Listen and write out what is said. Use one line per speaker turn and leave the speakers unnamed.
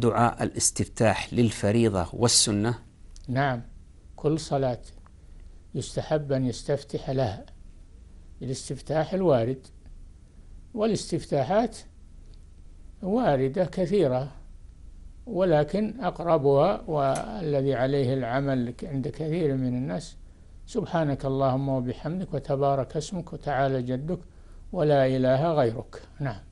دعاء الاستفتاح للفريضة والسنة
نعم كل صلاة يستحب أن يستفتح لها الاستفتاح الوارد والاستفتاحات واردة كثيرة ولكن أقربها والذي عليه العمل عند كثير من الناس سبحانك اللهم وبحمدك وتبارك اسمك وتعالى جدك ولا إله غيرك نعم